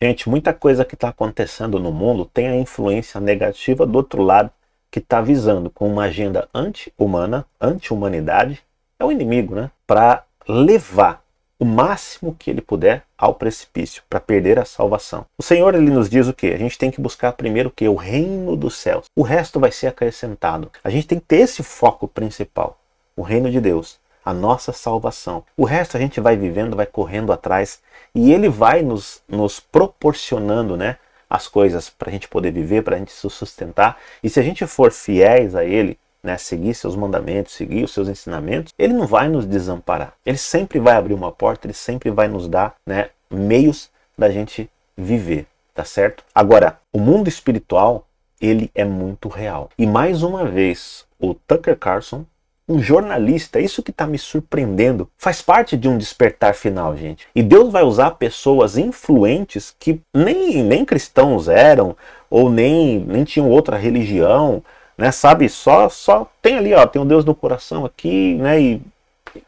Gente, muita coisa que está acontecendo no mundo tem a influência negativa do outro lado que está visando com uma agenda anti-humana, anti-humanidade, é o inimigo, né? Para levar o máximo que ele puder ao precipício, para perder a salvação. O Senhor ele nos diz o que? A gente tem que buscar primeiro o que? O reino dos céus. O resto vai ser acrescentado. A gente tem que ter esse foco principal, o reino de Deus a nossa salvação. O resto a gente vai vivendo, vai correndo atrás e ele vai nos, nos proporcionando né, as coisas para a gente poder viver, para a gente se sustentar. E se a gente for fiéis a ele, né, seguir seus mandamentos, seguir os seus ensinamentos, ele não vai nos desamparar. Ele sempre vai abrir uma porta, ele sempre vai nos dar né, meios da gente viver, tá certo? Agora, o mundo espiritual, ele é muito real. E mais uma vez, o Tucker Carlson um jornalista. É isso que está me surpreendendo. Faz parte de um despertar final, gente. E Deus vai usar pessoas influentes que nem, nem cristãos eram, ou nem, nem tinham outra religião, né? Sabe? Só, só tem ali, ó, tem um Deus no coração aqui, né? E,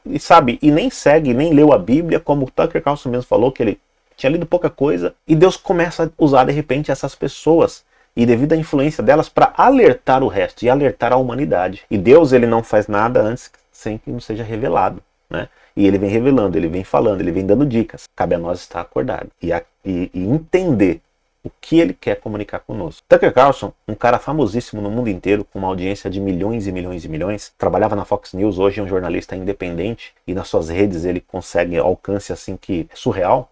e sabe, e nem segue, nem leu a Bíblia, como o Tucker Carlson mesmo falou, que ele tinha lido pouca coisa, e Deus começa a usar de repente essas pessoas e devido à influência delas para alertar o resto e alertar a humanidade. E Deus ele não faz nada antes sem que não seja revelado, né? E ele vem revelando, ele vem falando, ele vem dando dicas. Cabe a nós estar acordado e, a, e, e entender o que ele quer comunicar conosco. Tucker Carlson, um cara famosíssimo no mundo inteiro, com uma audiência de milhões e milhões e milhões, trabalhava na Fox News, hoje é um jornalista independente e nas suas redes ele consegue alcance assim que é surreal.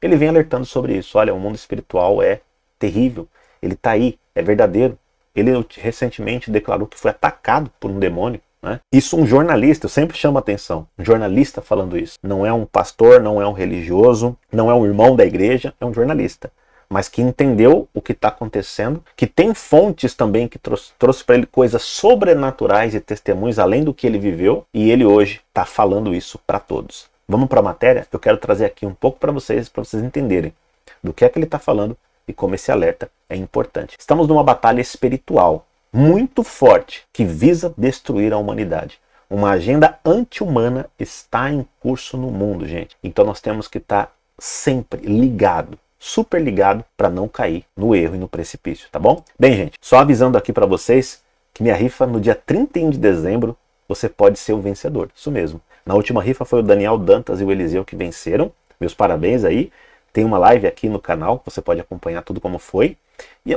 Ele vem alertando sobre isso. Olha, o mundo espiritual é terrível ele está aí, é verdadeiro. Ele recentemente declarou que foi atacado por um demônio. Né? Isso um jornalista, eu sempre chamo a atenção, um jornalista falando isso. Não é um pastor, não é um religioso, não é um irmão da igreja, é um jornalista. Mas que entendeu o que está acontecendo, que tem fontes também que trouxe, trouxe para ele coisas sobrenaturais e testemunhos além do que ele viveu, e ele hoje está falando isso para todos. Vamos para a matéria? Eu quero trazer aqui um pouco para vocês, para vocês entenderem do que é que ele está falando e como esse alerta é importante. Estamos numa batalha espiritual muito forte que visa destruir a humanidade. Uma agenda anti-humana está em curso no mundo, gente. Então nós temos que estar sempre ligado super ligado para não cair no erro e no precipício, tá bom? Bem, gente, só avisando aqui para vocês que minha rifa no dia 31 de dezembro você pode ser o vencedor. Isso mesmo. Na última rifa foi o Daniel Dantas e o Eliseu que venceram. Meus parabéns aí. Tem uma live aqui no canal, você pode acompanhar tudo como foi.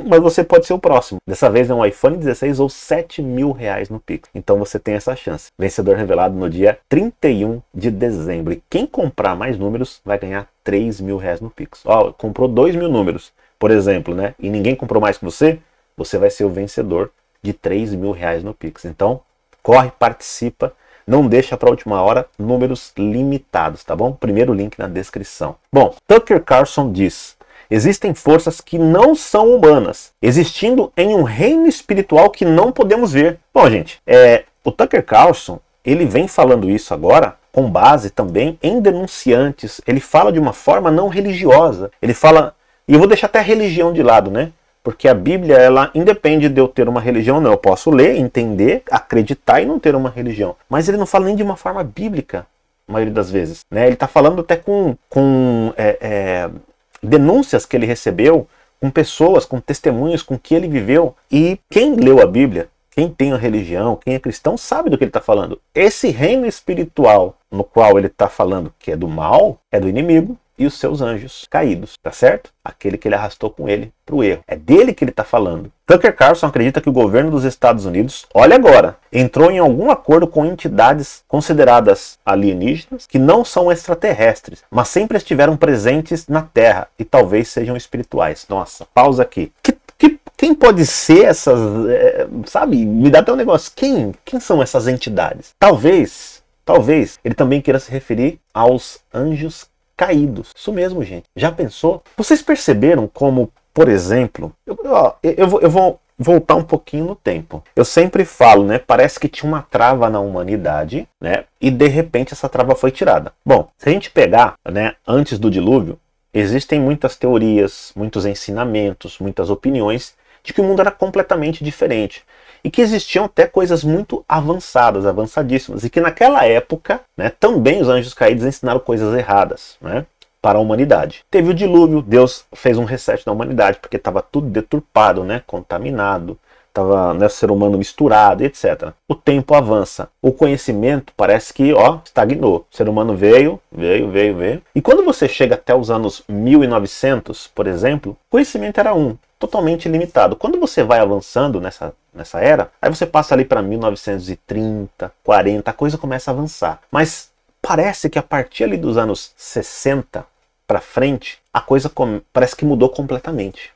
mas você pode ser o próximo. Dessa vez é um iPhone 16 ou 7 mil reais no Pix. Então você tem essa chance. Vencedor revelado no dia 31 de dezembro. E quem comprar mais números vai ganhar 3 mil reais no Pix. Ó, comprou 2 mil números, por exemplo, né? E ninguém comprou mais que você, você vai ser o vencedor de 3 mil reais no Pix. Então corre, participa não deixa para a última hora, números limitados, tá bom? Primeiro link na descrição. Bom, Tucker Carlson diz: Existem forças que não são humanas, existindo em um reino espiritual que não podemos ver. Bom, gente, é, o Tucker Carlson ele vem falando isso agora com base também em denunciantes. Ele fala de uma forma não religiosa. Ele fala, e eu vou deixar até a religião de lado, né? Porque a Bíblia, ela independe de eu ter uma religião, não. Eu posso ler, entender, acreditar e não ter uma religião. Mas ele não fala nem de uma forma bíblica, a maioria das vezes. Né? Ele está falando até com, com é, é, denúncias que ele recebeu, com pessoas, com testemunhos, com o que ele viveu. E quem leu a Bíblia, quem tem a religião, quem é cristão, sabe do que ele está falando. Esse reino espiritual no qual ele está falando que é do mal, é do inimigo, e os seus anjos caídos, tá certo? Aquele que ele arrastou com ele para o erro. É dele que ele está falando. Tucker Carlson acredita que o governo dos Estados Unidos, olha agora, entrou em algum acordo com entidades consideradas alienígenas que não são extraterrestres, mas sempre estiveram presentes na Terra e talvez sejam espirituais. Nossa, pausa aqui. Que quem pode ser essas, é, sabe? Me dá até um negócio. Quem, quem são essas entidades? Talvez, talvez ele também queira se referir aos anjos caídos. Isso mesmo, gente. Já pensou? Vocês perceberam como, por exemplo, eu, ó, eu, eu, vou, eu vou voltar um pouquinho no tempo. Eu sempre falo, né? Parece que tinha uma trava na humanidade, né? E de repente essa trava foi tirada. Bom, se a gente pegar, né? Antes do dilúvio, existem muitas teorias, muitos ensinamentos, muitas opiniões de que o mundo era completamente diferente e que existiam até coisas muito avançadas, avançadíssimas, e que naquela época né, também os anjos caídos ensinaram coisas erradas. Né? para a humanidade. Teve o dilúvio, Deus fez um reset na humanidade, porque estava tudo deturpado, né? contaminado, estava né, ser humano misturado, etc. O tempo avança, o conhecimento parece que ó, estagnou. O ser humano veio, veio, veio, veio. E quando você chega até os anos 1900, por exemplo, o conhecimento era um, totalmente limitado. Quando você vai avançando nessa, nessa era, aí você passa ali para 1930, 40, a coisa começa a avançar. Mas parece que a partir ali dos anos 60 para frente, a coisa parece que mudou completamente.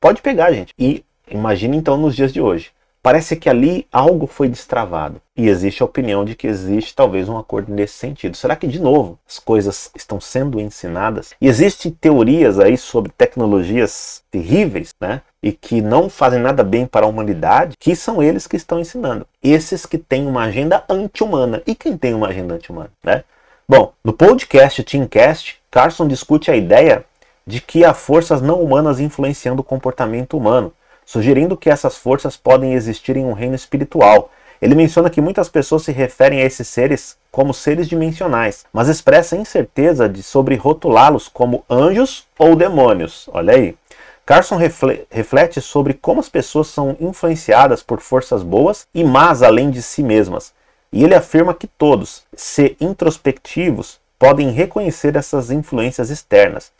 Pode pegar, gente. E imagine então nos dias de hoje. Parece que ali algo foi destravado. E existe a opinião de que existe talvez um acordo nesse sentido. Será que, de novo, as coisas estão sendo ensinadas? E existem teorias aí sobre tecnologias terríveis, né? E que não fazem nada bem para a humanidade, que são eles que estão ensinando. Esses que têm uma agenda anti-humana. E quem tem uma agenda anti-humana, né? Bom, no podcast Teamcast, Carson discute a ideia de que há forças não humanas influenciando o comportamento humano sugerindo que essas forças podem existir em um reino espiritual. Ele menciona que muitas pessoas se referem a esses seres como seres dimensionais, mas expressa incerteza de sobre rotulá-los como anjos ou demônios. Olha aí. Carson reflete sobre como as pessoas são influenciadas por forças boas e más além de si mesmas. E ele afirma que todos, se introspectivos, podem reconhecer essas influências externas.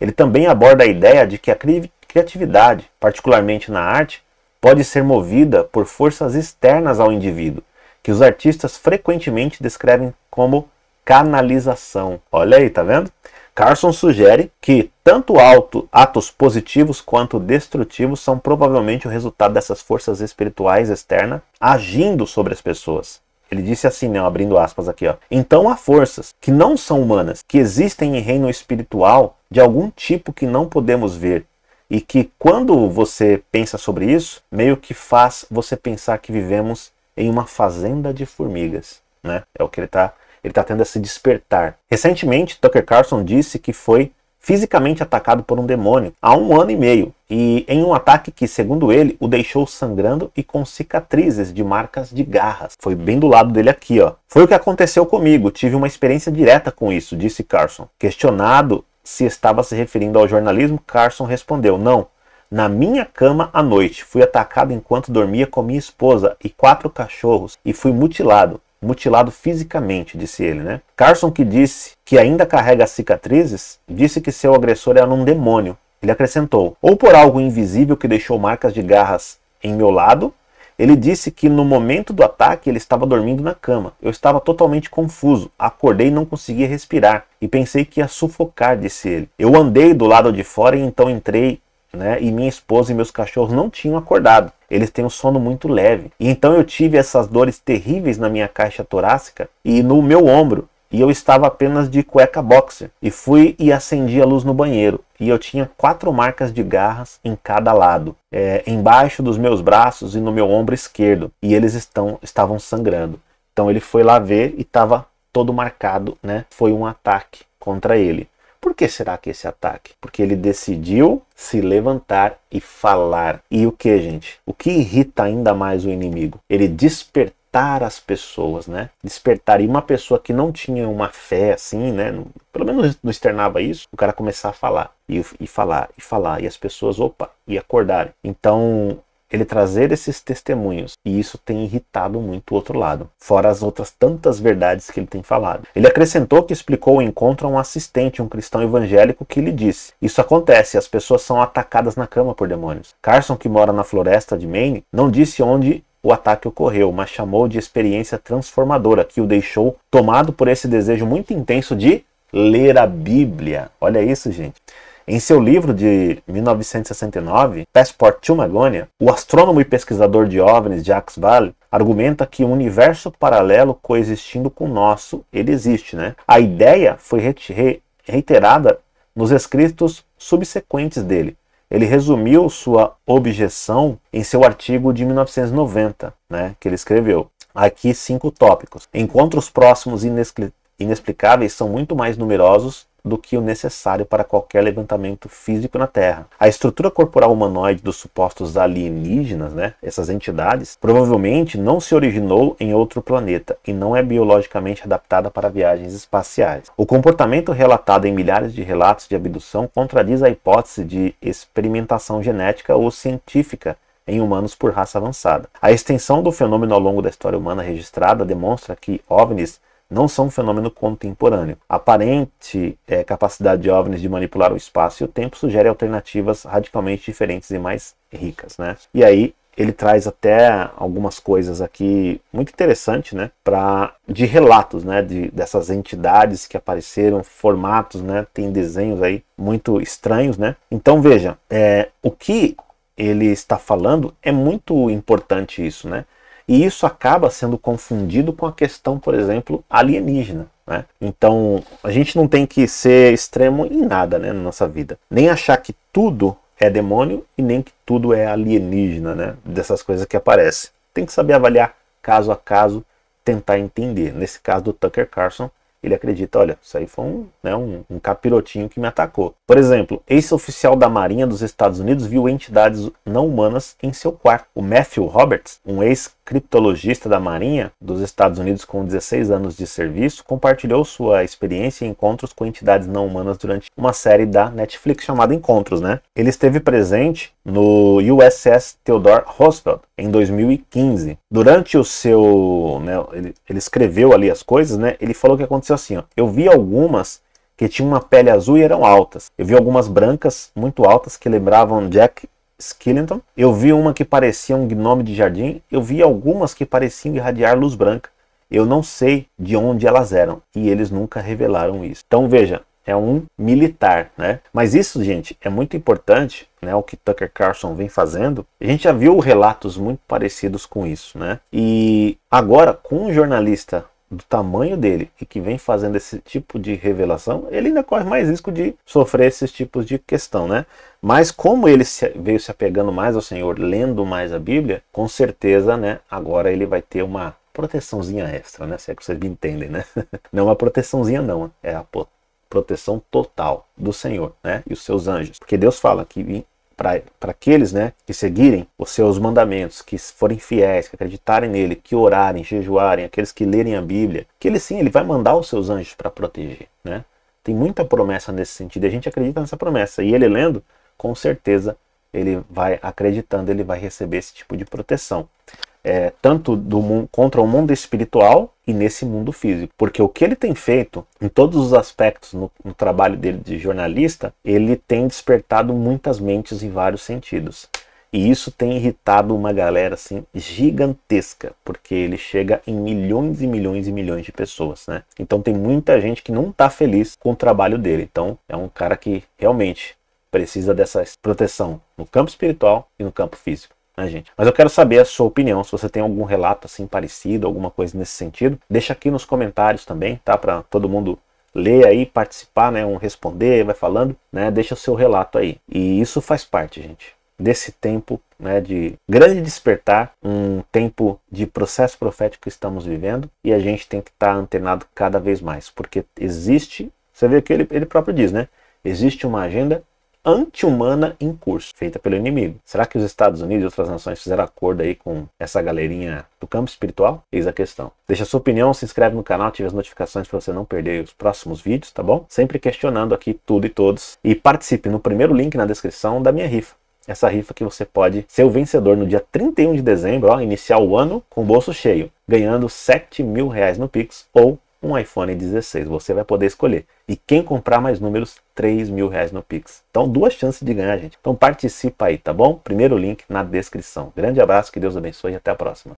Ele também aborda a ideia de que a Criatividade, particularmente na arte, pode ser movida por forças externas ao indivíduo, que os artistas frequentemente descrevem como canalização. Olha aí, tá vendo? Carson sugere que tanto atos positivos quanto destrutivos são provavelmente o resultado dessas forças espirituais externas agindo sobre as pessoas. Ele disse assim, não, né, abrindo aspas aqui, ó. Então há forças que não são humanas, que existem em reino espiritual de algum tipo que não podemos ver, e que quando você pensa sobre isso, meio que faz você pensar que vivemos em uma fazenda de formigas, né? É o que ele está ele tá tendo a se despertar. Recentemente, Tucker Carlson disse que foi fisicamente atacado por um demônio há um ano e meio, e em um ataque que, segundo ele, o deixou sangrando e com cicatrizes de marcas de garras. Foi bem do lado dele aqui, ó. Foi o que aconteceu comigo, tive uma experiência direta com isso, disse Carson. Questionado se estava se referindo ao jornalismo, Carson respondeu: Não, na minha cama à noite. Fui atacado enquanto dormia com minha esposa e quatro cachorros e fui mutilado. Mutilado fisicamente, disse ele, né? Carson, que disse que ainda carrega cicatrizes, disse que seu agressor era um demônio. Ele acrescentou: ou por algo invisível que deixou marcas de garras em meu lado, ele disse que no momento do ataque ele estava dormindo na cama. Eu estava totalmente confuso, acordei e não conseguia respirar e pensei que ia sufocar, disse ele. Eu andei do lado de fora e então entrei né? E minha esposa e meus cachorros não tinham acordado. Eles têm um sono muito leve. E então eu tive essas dores terríveis na minha caixa torácica e no meu ombro e eu estava apenas de cueca boxer. E fui e acendi a luz no banheiro. E eu tinha quatro marcas de garras em cada lado, é, embaixo dos meus braços e no meu ombro esquerdo. E eles estão, estavam sangrando. Então ele foi lá ver e estava todo marcado, né? Foi um ataque contra ele. Por que será que esse ataque? Porque ele decidiu se levantar e falar. E o que, gente? O que irrita ainda mais o inimigo? Ele despertou despertar as pessoas, né? Despertar. E uma pessoa que não tinha uma fé assim, né? Pelo menos não externava isso, o cara começar a falar, e, e falar, e falar, e as pessoas, opa, e acordarem. Então, ele trazer esses testemunhos. E isso tem irritado muito o outro lado, fora as outras tantas verdades que ele tem falado. Ele acrescentou que explicou o encontro a um assistente, um cristão evangélico, que lhe disse: Isso acontece, as pessoas são atacadas na cama por demônios. Carson, que mora na floresta de Maine, não disse onde o ataque ocorreu, mas chamou de experiência transformadora, que o deixou tomado por esse desejo muito intenso de ler a Bíblia. Olha isso, gente. Em seu livro de 1969, Passport to Magonia, o astrônomo e pesquisador de OVNIs Jacques Vallée argumenta que um universo paralelo coexistindo com o nosso, ele existe, né? A ideia foi reiterada nos escritos subsequentes dele, ele resumiu sua objeção em seu artigo de 1990, né, que ele escreveu. Aqui cinco tópicos. Encontros próximos inexplicáveis são muito mais numerosos do que o necessário para qualquer levantamento físico na Terra. A estrutura corporal humanoide dos supostos alienígenas, né, essas entidades, provavelmente não se originou em outro planeta e não é biologicamente adaptada para viagens espaciais. O comportamento relatado em milhares de relatos de abdução contradiz a hipótese de experimentação genética ou científica em humanos por raça avançada. A extensão do fenômeno ao longo da história humana registrada demonstra que OVNIs não são um fenômeno contemporâneo. Aparente é, capacidade de OVNIs de manipular o espaço e o tempo sugere alternativas radicalmente diferentes e mais ricas, né? E aí ele traz até algumas coisas aqui muito interessantes, né, para de relatos, né, de, dessas entidades que apareceram, formatos, né, tem desenhos aí muito estranhos, né. Então veja, é, o que ele está falando é muito importante isso, né. E isso acaba sendo confundido com a questão, por exemplo, alienígena. Né? Então, a gente não tem que ser extremo em nada né, na nossa vida. Nem achar que tudo é demônio e nem que tudo é alienígena, né? Dessas coisas que aparecem. Tem que saber avaliar caso a caso, tentar entender. Nesse caso do Tucker Carlson, ele acredita, olha, isso aí foi um, né, um, um capirotinho que me atacou. Por exemplo, ex-oficial da Marinha dos Estados Unidos viu entidades não humanas em seu quarto. O Matthew Roberts, um ex-criptologista da Marinha dos Estados Unidos com 16 anos de serviço, compartilhou sua experiência em encontros com entidades não humanas durante uma série da Netflix chamada Encontros, né? Ele esteve presente no USS Theodore Roosevelt em 2015. Durante o seu, né, ele, ele escreveu ali as coisas, né? Ele falou que aconteceu então, assim, ó, eu vi algumas que tinham uma pele azul e eram altas. Eu vi algumas brancas, muito altas, que lembravam Jack Skellington. Eu vi uma que parecia um gnome de jardim. Eu vi algumas que pareciam irradiar luz branca. Eu não sei de onde elas eram e eles nunca revelaram isso. Então veja, é um militar, né? Mas isso, gente, é muito importante, né? O que Tucker Carlson vem fazendo. A gente já viu relatos muito parecidos com isso, né? E agora, com um jornalista do tamanho dele e que vem fazendo esse tipo de revelação, ele ainda corre mais risco de sofrer esses tipos de questão, né? Mas como ele veio se apegando mais ao Senhor, lendo mais a Bíblia, com certeza, né, agora ele vai ter uma proteçãozinha extra, né? Se é que vocês me entendem, né? Não é uma proteçãozinha não, é a proteção total do Senhor, né? E os seus anjos. Porque Deus fala que para aqueles né, que seguirem os seus mandamentos, que forem fiéis, que acreditarem nele, que orarem, jejuarem, aqueles que lerem a Bíblia, que ele sim, ele vai mandar os seus anjos para proteger. Né? Tem muita promessa nesse sentido, e a gente acredita nessa promessa. E ele lendo, com certeza, ele vai acreditando, ele vai receber esse tipo de proteção é, tanto do, contra o mundo espiritual e nesse mundo físico. Porque o que ele tem feito, em todos os aspectos, no, no trabalho dele de jornalista, ele tem despertado muitas mentes em vários sentidos. E isso tem irritado uma galera assim gigantesca, porque ele chega em milhões e milhões e milhões de pessoas, né? Então tem muita gente que não está feliz com o trabalho dele. Então é um cara que realmente precisa dessa proteção no campo espiritual e no campo físico né, gente? Mas eu quero saber a sua opinião, se você tem algum relato assim parecido, alguma coisa nesse sentido. Deixa aqui nos comentários também, tá? Para todo mundo ler aí, participar, né? Um responder, vai falando, né? Deixa o seu relato aí. E isso faz parte, gente, desse tempo né, de grande despertar, um tempo de processo profético que estamos vivendo e a gente tem que estar tá antenado cada vez mais, porque existe, você vê que ele, ele próprio diz, né? Existe uma agenda anti-humana em curso, feita pelo inimigo. Será que os Estados Unidos e outras nações fizeram acordo aí com essa galerinha do campo espiritual? Eis a questão. Deixa a sua opinião, se inscreve no canal, ative as notificações para você não perder os próximos vídeos, tá bom? Sempre questionando aqui tudo e todos. E participe no primeiro link na descrição da minha rifa essa rifa que você pode ser o vencedor no dia 31 de dezembro, ó, iniciar o ano com o bolso cheio, ganhando 7 mil reais no Pix ou um iPhone 16. Você vai poder escolher. E quem comprar mais números, 3 mil reais no Pix. Então, duas chances de ganhar, gente. Então, participa aí, tá bom? Primeiro link na descrição. Grande abraço, que Deus abençoe e até a próxima.